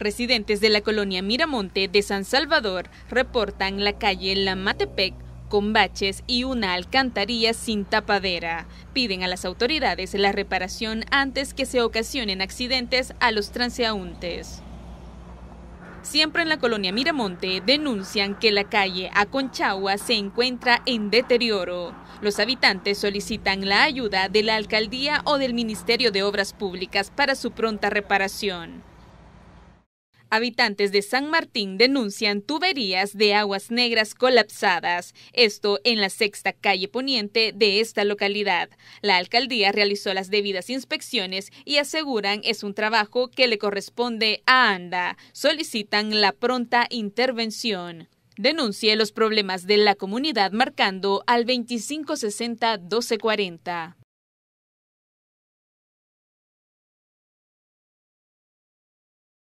Residentes de la colonia Miramonte de San Salvador reportan la calle La Matepec con baches y una alcantarilla sin tapadera. Piden a las autoridades la reparación antes que se ocasionen accidentes a los transeúntes. Siempre en la colonia Miramonte denuncian que la calle Aconchagua se encuentra en deterioro. Los habitantes solicitan la ayuda de la alcaldía o del Ministerio de Obras Públicas para su pronta reparación. Habitantes de San Martín denuncian tuberías de aguas negras colapsadas, esto en la sexta calle poniente de esta localidad. La alcaldía realizó las debidas inspecciones y aseguran es un trabajo que le corresponde a ANDA. Solicitan la pronta intervención. Denuncie los problemas de la comunidad marcando al 2560 1240.